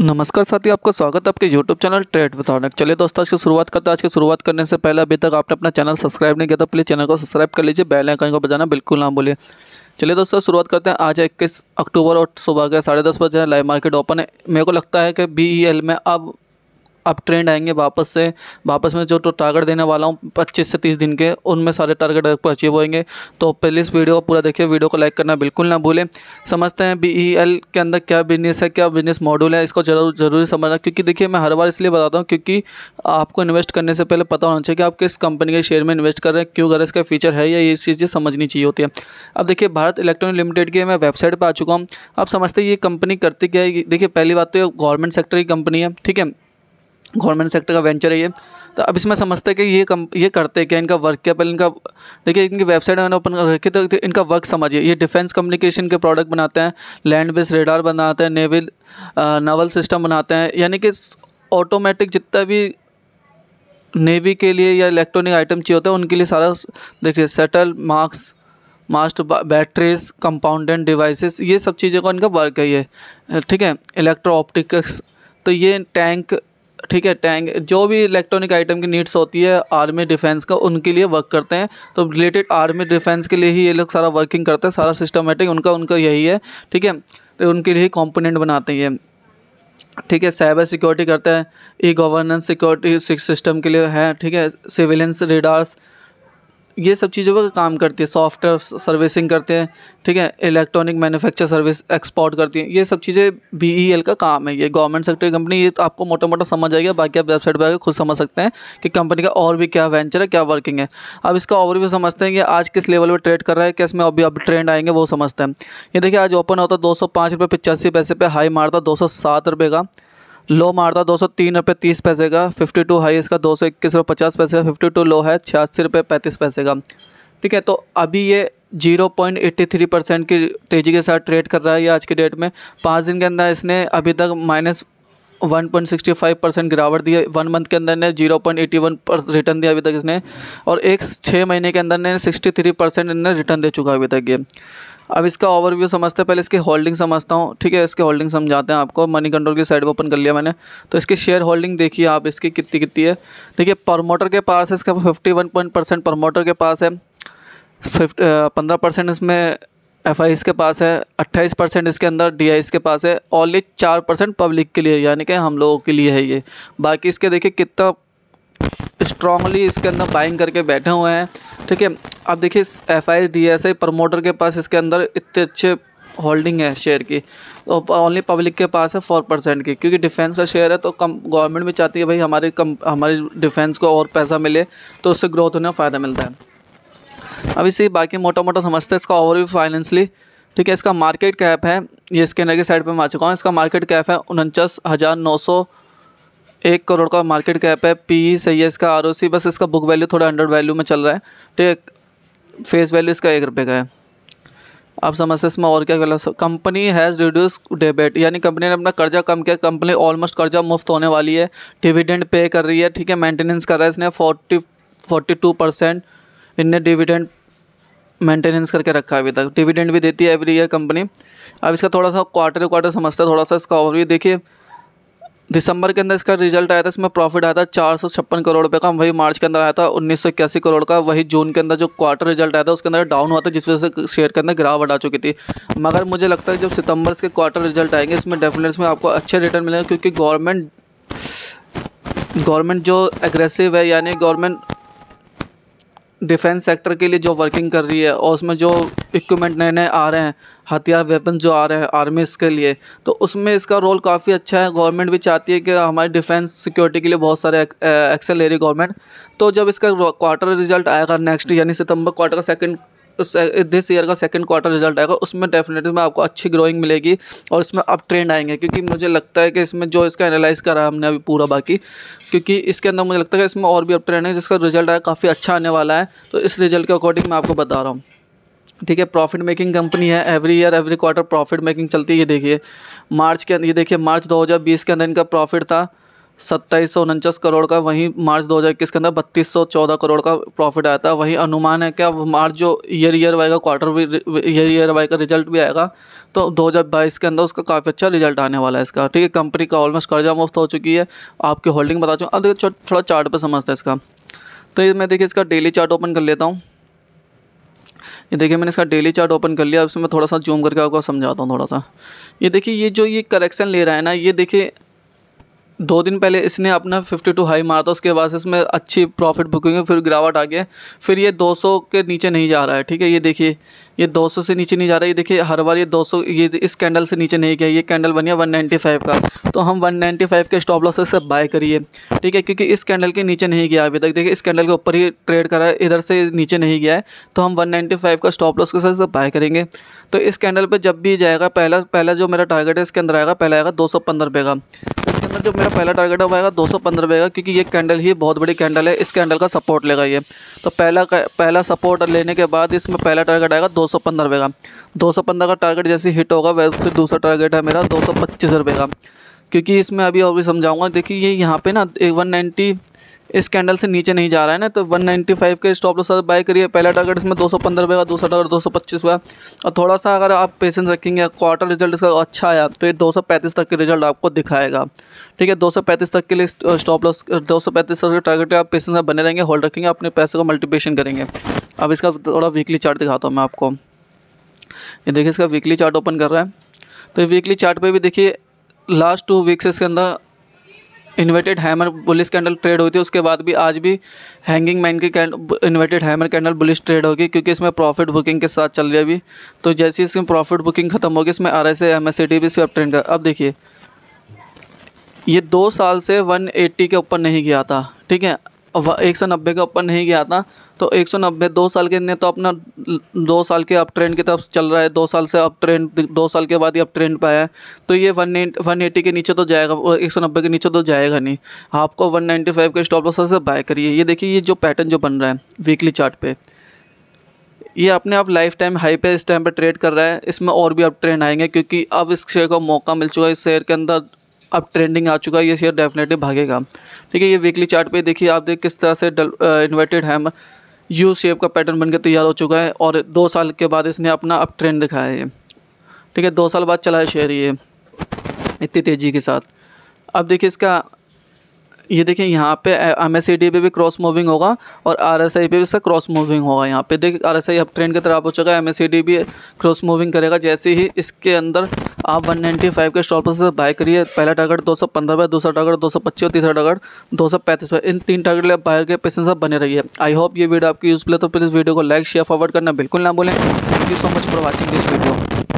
नमस्कार साथी आपका स्वागत है आपके YouTube चैनल ट्रेड विथानक चलिए दोस्तों आज की शुरुआत करते हैं आज की शुरुआत करने से पहले अभी तक आपने अपना चैनल सब्सक्राइब नहीं किया तो प्लीज़ चैनल को सब्सक्राइब कर लीजिए बेल आइकन को बजाना बिल्कुल ना भूलिए चलिए दोस्तों शुरुआत करते हैं आज इक्कीस अक्टूबर और सुबह के साढ़े दस बजे लाइव मार्केट ओपन है मेरे को लगता है कि बी e में अब अब ट्रेंड आएंगे वापस से वापस में जो तो टारगेट देने वाला हूँ पच्चीस से तीस दिन के उनमें सारे टारगेट आपको अचीव होंगे तो पहले इस वीडियो को पूरा देखिए वीडियो को लाइक करना बिल्कुल ना भूलें समझते हैं बी ई एल के अंदर क्या बिजनेस है क्या बिजनेस मॉड्यूल है इसको जरूर जरूरी समझना क्योंकि देखिए मैं हर बार इसलिए बताता हूँ क्योंकि आपको इन्वेस्ट करने से पहले पता होना चाहिए कि आप किस कंपनी के शेयर में इन्वेस्ट कर रहे हैं क्यों अगर इसका फीचर है या ये चीज़ें समझनी चाहिए होती है अब देखिए भारत इलेक्ट्रॉनिक लिमिटेड की मैं वेबसाइट पर आ चुका हूँ आप समझते हैं ये कंपनी करती क्या है देखिए पहली बात तो ये गवर्नमेंट सेक्टर की कंपनी है ठीक है गवर्नमेंट सेक्टर का वेंचर है ये तो अब इसमें समझते हैं कि ये कम ये करते क्या इनका वर्क क्या पहले इनका देखिए इनकी वेबसाइट मैंने ओपन कर रखी तो इनका वर्क समझिए ये डिफेंस कम्युनिकेशन के प्रोडक्ट बनाते हैं लैंड बेस रेडार बनाते हैं नेवल नावल सिस्टम बनाते हैं यानी कि ऑटोमेटिक जितना भी नेवी के लिए या इलेक्ट्रॉनिक आइटम चाहिए होता है उनके लिए सारा देखिए सेटल मार्क्स मास्ट बैटरीज कंपाउंडेंट डिवाइसेस ये सब चीज़ें का इनका वर्क है ये ठीक है इलेक्ट्रो ऑप्टिक्स तो ये टैंक ठीक है टैंक जो भी इलेक्ट्रॉनिक आइटम की नीड्स होती है आर्मी डिफेंस का उनके लिए वर्क करते हैं तो रिलेटेड आर्मी डिफेंस के लिए ही ये लोग सारा वर्किंग करते हैं सारा सिस्टमेटिक उनका उनका यही है ठीक है तो उनके लिए कंपोनेंट बनाते हैं ठीक है साइबर सिक्योरिटी करते हैं ई गवर्नेंस सिक्योरिटी सिस्टम के लिए है ठीक है सिविलेंस रिडार्स ये सब चीज़ों पर काम करती है सॉफ्टवेयर सर्विसिंग करते हैं ठीक है इलेक्ट्रॉनिक मैन्युफैक्चर सर्विस एक्सपोर्ट करती है ये सब चीज़ें बी e का काम है ये गवर्नमेंट सेक्टर कंपनी ये तो आपको मोटा मोटा समझ आएगा बाकी आप वेबसाइट पर आकर खुद समझ सकते हैं कि कंपनी का और भी क्या वेंचर है क्या वर्किंग है अब इसका ओवरव्यू समझते हैं कि आज किस लेवल पर ट्रेड कर रहा है क्या इसमें अभी अब ट्रेंड आएंगे वो समझते हैं ये देखिए आज ओपन होता दो सौ पैसे पर हाई मारता दो सौ का लो मारता दो सौ तीन रुपये तीस पैसे का फिफ्टी टू हाई इसका दो सौ इक्कीस रुपये पचास पैसे का फिफ्टी टू लो है छियासी रुपये पैंतीस पैसे का ठीक है तो अभी ये zero point eighty three percent की तेज़ी के साथ ट्रेड कर रहा है ये आज के डेट में पाँच दिन के अंदर इसने अभी तक माइनस 1.65 परसेंट गिरावट दी है वन मंथ के अंदर ने 0.81 पॉइंट रिटर्न दिया अभी तक इसने और एक छः महीने के अंदर ने 63 परसेंट इन्हें रिटर्न दे चुका अभी तक ये अब इसका ओवरव्यू समझते हैं पहले इसकी होल्डिंग समझता हूँ ठीक है इसके होल्डिंग समझाते हैं आपको मनी कंट्रोल की साइड को ओपन कर लिया मैंने तो इसकी शेयर होल्डिंग देखिए आप इसकी कितनी कितनी है देखिए प्रमोटर के पास इसका fifty one point percent promoter के पास है फिफ्ट पंद्रह परसेंट इसमें एफ आई इसके पास है अट्ठाईस परसेंट इसके अंदर डी आई इसके पास है ऑनली चार परसेंट पब्लिक के लिए यानी कि हम लोगों के लिए है ये बाकी इसके देखिए कितना स्ट्रांगली इसके अंदर बाइंग करके बैठे हुए हैं ठीक है अब देखिए F I D S I promoter के पास इसके अंदर इतने अच्छे होल्डिंग है शेयर की तो ओनली पब्लिक के पास है फोर परसेंट की क्योंकि डिफेंस का शेयर है तो कम गवर्नमेंट भी चाहती है भाई हमारे कम हमारे डिफेंस को और पैसा मिले तो उससे ग्रोथ होने में फ़ायदा मिलता है अब इसे बाकी मोटा मोटा समझते हैं इसका ओवरव्यू फाइनेंसली ठीक है इसका मार्केट कैप है ये इसके नगे साइड पे मैं आ चुका हूँ इसका मार्केट कैप है उनचास हज़ार नौ सौ एक करोड़ का मार्केट कैप है पी e सही है इसका आर बस इसका बुक वैल्यू थोड़ा अंडर वैल्यू में चल रहा है ठीक है फेस वैल्यू इसका एक रुपये का है आप समझते इसमें और क्या कहला कंपनी हैज़ रिड्यूस डेबिट यानी कंपनी ने अपना कर्जा कम किया कंपनी ऑलमोस्ट कर्जा मुफ्त होने वाली है डिविडेंड पे कर रही है ठीक है मेंटेनेंस कर रहा है इसने फोर्टी फोर्टी टू परसेंट इनने डिविडेंड मेंटेनेंस करके रखा है अभी तक डिविडेंड भी देती है एवरी ईयर कंपनी अब इसका थोड़ा सा क्वार्टर क्वार्टर समझता है थोड़ा सा इसका और भी देखिए दिसंबर के अंदर इसका रिजल्ट आया था इसमें प्रॉफिट आया था चार सौ छप्पन करोड़ रुपये का वही मार्च के अंदर आया था उन्नीस सौ इक्यासी करोड़ का वही जून के अंदर जो क्वार्टर रिजल्ट आया था उसके अंदर डाउन हुआ था जिस वजह से शेयर के अंदर गिरावट आ चुकी थी मगर मुझे लगता है जब सितंबर के क्वार्टर रिजल्ट आएंगे इसमें डेफिनेट में आपको अच्छे रिटर्न मिलेंगे क्योंकि गवर्नमेंट गवर्नमेंट जो एग्रेसिव है यानी गवर्नमेंट डिफेंस सेक्टर के लिए जो वर्किंग कर रही है और उसमें जो इक्विपमेंट नए नए आ रहे हैं हथियार वेपन जो आ रहे हैं आर्मीज़ के लिए तो उसमें इसका रोल काफ़ी अच्छा है गवर्नमेंट भी चाहती है कि हमारी डिफेंस सिक्योरिटी के लिए बहुत सारे एक्सेल ले रही गवर्नमेंट तो जब इसका क्वार्टर रिजल्ट आएगा नेक्स्ट यानी सितंबर क्वार्टर का सेकंड दिस ईयर का सेकंड क्वार्टर रिजल्ट आएगा उसमें डेफिनेटली में आपको अच्छी ग्रोइंग मिलेगी और इसमें अप ट्रेंड आएंगे क्योंकि मुझे लगता है कि इसमें जो इसका एनालाइज करा हमने अभी पूरा बाकी क्योंकि इसके अंदर मुझे लगता है कि इसमें और भी अप ट्रेंड है जिसका रिजल्ट आया काफ़ी अच्छा आने वाला है तो इस रिजल्ट के अकॉर्डिंग मैं आपको बता रहा हूँ ठीक है प्रॉफिट मेकिंग कंपनी है every year every quarter profit making चलती है ये देखिए मार्च के ये देखिए मार्च 2020 के अंदर इनका प्रॉफिट था सत्ताईस सौ उनचास करोड़ का वहीं मार्च 2021 के अंदर बत्तीस सौ चौदह करोड़ का प्रॉफिट आया था वहीं अनुमान है क्या मार्च जो ईयर ईयर वाई का क्वार्टर भी ईयर ईयर वाई का रिजल्ट भी आएगा तो 2022 के अंदर उसका काफ़ी अच्छा रिजल्ट आने वाला है इसका ठीक है कंपनी का ऑलमोस्ट कर्जा मुफ्त हो चुकी है आपकी होल्डिंग बता चुका अब थोड़ा चार्ट पर है इसका तो ये मैं देखिए इसका डेली चार्ट ओपन कर लेता हूँ ये देखिए मैंने इसका डेली चार्ट ओपन कर लिया उसमें मैं थोड़ा सा जूम करके आपको समझाता हूँ थोड़ा सा ये देखिए ये जो ये करेक्शन ले रहा है ना ये देखिए दो दिन पहले इसने अपना 52 हाई मारा था उसके बाद इसमें अच्छी प्रॉफिट बुकिंग है फिर गिरावट आ गया फिर ये 200 के नीचे नहीं जा रहा है ठीक है ये देखिए ये 200 से नीचे नहीं जा रहा है ये देखिए हर बार ये 200 ये इस कैंडल से नीचे नहीं गया ये कैंडल वन नाइन्टी 195 का तो हम 195 के स्टॉप लॉस से बाय करिए ठीक है क्योंकि इस कैंडल के नीचे नहीं गया अभी तक देखिए इस कैंडल के ऊपर ही ट्रेड करा है इधर से नीचे नहीं गया है तो हम फाइव का स्टॉप लॉस के साथ बाय करेंगे तो इस कैंडल पर जब भी जाएगा पहला पहला जो मेरा टारगेट है इसके अंदर आएगा पहला आएगा दो सौ का अंदर जो मेरा पहला टारगेट है वह आएगा दो सौ का क्योंकि ये कैंडल ही बहुत बड़ी कैंडल है इस कैंडल का सपोर्ट लेगा ये तो पहला पहला सपोर्ट लेने के बाद इसमें पहला टारगेट आएगा दो सौ का दो सौ का टारगेट जैसे हिट होगा वैसे फिर दूसरा टारगेट है मेरा दो सौ का क्योंकि इसमें अभी और भी समझाऊँगा देखिए ये यहाँ पे ना वन नाइन्टी इस कैंडल से नीचे नहीं जा रहा है ना तो 195 के स्टॉप लॉस बाय करिए पहला टारगेट इसमें 215 सौ का दूसरा टारगेट 225 रुपये और थोड़ा सा अगर आप पेशेंस रखेंगे क्वार्टर रिजल्ट इसका अच्छा आया तो ये 235 तक के रिजल्ट आपको दिखाएगा ठीक है 235 तक के लिए स्टॉप लॉस पैंतीस तक के टारगेट आप पेशेंस में बने रहेंगे होल्ड रखेंगे अपने पैसे को मल्टीपेशन करेंगे अब इसका थोड़ा वीकली चार्ट दिखाता हूँ मैं आपको ये देखिए इसका वीकली चार्ट ओपन कर रहा है तो वीकली चार्ट पर भी देखिए लास्ट टू वीक्स इसके अंदर inverted hammer bullish candle trade हुई थी उसके बाद भी आज भी हैंगिंग मैन की inverted hammer candle bullish trade होगी क्योंकि इसमें प्रॉफिट बुकिंग के साथ चल रही है अभी तो जैसे इसमें प्रॉफिट बुकिंग खत्म होगी इसमें आर एस एम एस भी स्वेप ट्रेंड का अब देखिए ये दो साल से 180 के ऊपर नहीं गया था ठीक है एक सौ नब्बे के ऊपर नहीं गया था तो एक सौ नब्बे दो साल के ने तो अपना दो साल के अप ट्रेंड की तरफ चल रहा है दो साल से अप ट्रेंड दो साल के बाद ही अप ट्रेंड पर आया है तो ये वन वन एटी के नीचे तो जाएगा एक सौ नब्बे के नीचे तो जाएगा नहीं आपको वन नाइन्टी फाइव के स्टॉप लॉस से बाय करिए ये देखिए ये जो पैटर्न जो बन रहा है वीकली चार्ट पे ये अपने आप लाइफ टाइम हाई पे इस टाइम पर ट्रेड कर रहा है इसमें और भी अप ट्रेंड आएंगे क्योंकि अब इस शेयर को मौका मिल चुका है इस शेयर के अंदर अब ट्रेंडिंग आ चुका है ये शेयर डेफिनेटली भागेगा ठीक है ये वीकली चार्ट पे देखिए आप देख किस तरह से इन्वर्टेड हैम यू शेप का पैटर्न बनकर तैयार हो चुका है और दो साल के बाद इसने अपना अप ट्रेंड दिखाया है ठीक है दो साल बाद चला है शेयर ये इतनी तेज़ी के साथ अब देखिए इसका ये देखिए यहाँ पे एम एस पे भी क्रॉस मूविंग होगा और आर एस आई पे भी इसका क्रॉस मूविंग होगा यहाँ पे देखिए आर एस आई अब ट्रेंड की तरफ हो चुका है एम एस भी क्रॉस मूविंग करेगा जैसे ही इसके अंदर आप 195 के स्टॉप से बाय करिए पहला टारगेट दो सौ पंद्रह दूसरा टारगेट दो सौ पच्चीस और तीसरा टारगेट दो सौ पैंतीस इन तीन टारगेट लिए बाय के पेशेंस आप बने रहिए आई होप ये वीडियो आपकी यूज़ है तो प्लीज़ वीडियो को लाइक शेयर फॉरवर्ड करना बिल्कुल ना भूलें thank you so much for watching this video